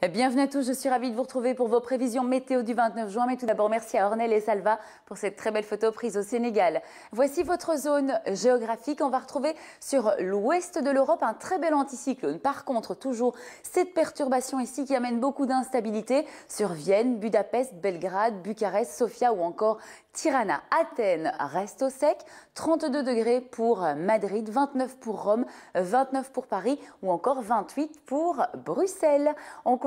Eh, bienvenue à tous, je suis ravie de vous retrouver pour vos prévisions météo du 29 juin. Mais tout d'abord, merci à Ornel et Salva pour cette très belle photo prise au Sénégal. Voici votre zone géographique. On va retrouver sur l'ouest de l'Europe un très bel anticyclone. Par contre, toujours cette perturbation ici qui amène beaucoup d'instabilité sur Vienne, Budapest, Belgrade, Bucarest, Sofia ou encore Tirana. Athènes reste au sec, 32 degrés pour Madrid, 29 pour Rome, 29 pour Paris ou encore 28 pour Bruxelles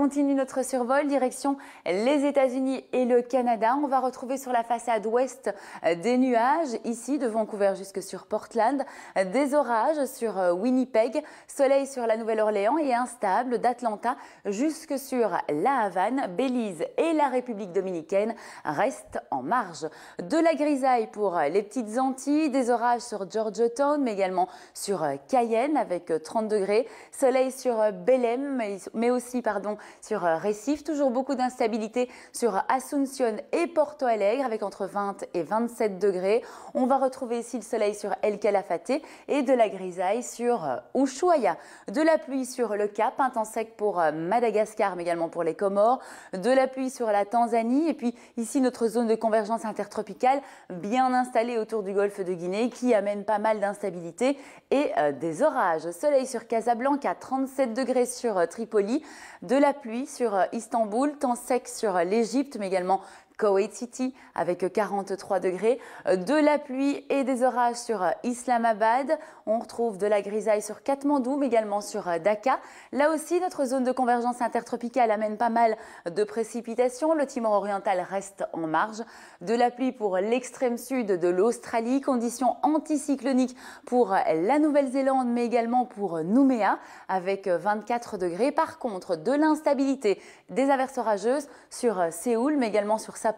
continue notre survol direction les États-Unis et le Canada. On va retrouver sur la façade ouest euh, des nuages, ici de Vancouver jusque sur Portland, des orages sur euh, Winnipeg, soleil sur la Nouvelle-Orléans et instable d'Atlanta jusque sur la Havane, Belize et la République dominicaine restent en marge. De la grisaille pour euh, les petites Antilles, des orages sur Georgetown, mais également sur Cayenne avec 30 degrés, soleil sur Belém, mais aussi pardon, sur euh, Recife. Toujours beaucoup d'instabilité sur Asuncion et Porto Alegre avec entre 20 et 27 degrés. On va retrouver ici le soleil sur El Calafate et de la grisaille sur euh, Ushuaia. De la pluie sur le Cap, un temps sec pour euh, Madagascar mais également pour les Comores. De la pluie sur la Tanzanie et puis ici notre zone de convergence intertropicale bien installée autour du golfe de Guinée qui amène pas mal d'instabilité et des orages. Soleil sur Casablanca, 37 degrés sur Tripoli. De la pluie sur euh, Istanbul, temps sec sur euh, l'Égypte, mais également Kuwait City avec 43 degrés, euh, de la pluie et des orages sur euh, Islamabad. On retrouve de la grisaille sur Katmandou, mais également sur euh, Dhaka. Là aussi, notre zone de convergence intertropicale amène pas mal de précipitations. Le Timor oriental reste en marge. De la pluie pour l'extrême sud de l'Australie, conditions anticycloniques pour la Nouvelle-Zélande, mais également pour Nouméa, avec 24 degrés. Par contre, de l'instabilité, des averses orageuses sur Séoul, mais également sur Sa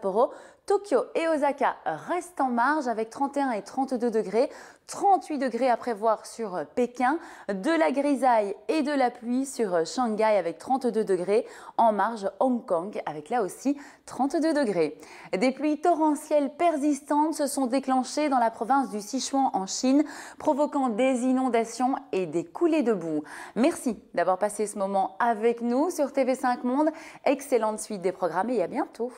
Tokyo et Osaka restent en marge avec 31 et 32 degrés, 38 degrés à prévoir sur euh, Pékin, de la grisaille et de la pluie sur euh, Shanghai avec 32 degrés, en marge Hong Kong avec là aussi 32 degrés. Des pluies torrentielles persistantes se sont déclenchées dans la province du Sichuan en Chine, provoquant des inondations et des coulées de boue. Merci d'avoir passé ce moment avec nous sur TV5 Monde. Excellente suite des programmes et à bientôt.